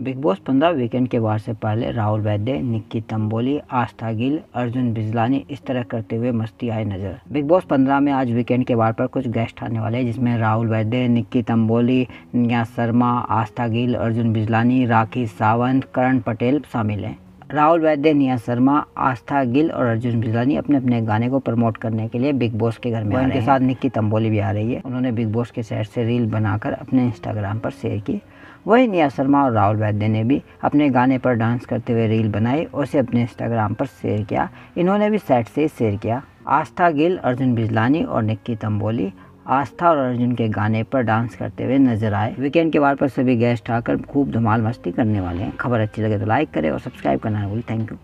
big boss पंद्रह weekend के वार से पहले राहुल वैद्य निक्की तंबोली आस्था गिल अर्जुन बिजलानी इस तरह करते हुए मस्ती आए नजर बिग बॉस पंद्रह में आज वीकेंड के बार पर कुछ गेस्ट आने वाले हैं जिसमें राहुल वैद्य निक्की तंबोली निया शर्मा आस्था गिल अर्जुन बिजलानी राखी सावंत करण पटेल शामिल हैं राहुल वैद्य निया शर्मा आस्था गिल और अर्जुन बिजलानी अपने अपने गाने को प्रमोट करने के लिए बिग बॉस के घर में उनके साथ निक्की तंबोली भी आ रही है उन्होंने बिग बॉस के सेट से रील बनाकर अपने इंस्टाग्राम पर शेयर की वहीं निया शर्मा और राहुल वैद्य ने भी अपने गाने पर डांस करते हुए रील बनाई और उसे अपने इंस्टाग्राम पर शेयर किया इन्होंने भी सेट से शेयर किया आस्था गिल अर्जुन बिजलानी और निक्की तंबोली आस्था और अर्जुन के गाने पर डांस करते हुए नजर आए वीकेंड के बार पर सभी गेस्ट आकर खूब धमाल मस्ती करने वाले हैं खबर अच्छी लगे तो लाइक करें और सब्सक्राइब करना भूल थैंक यू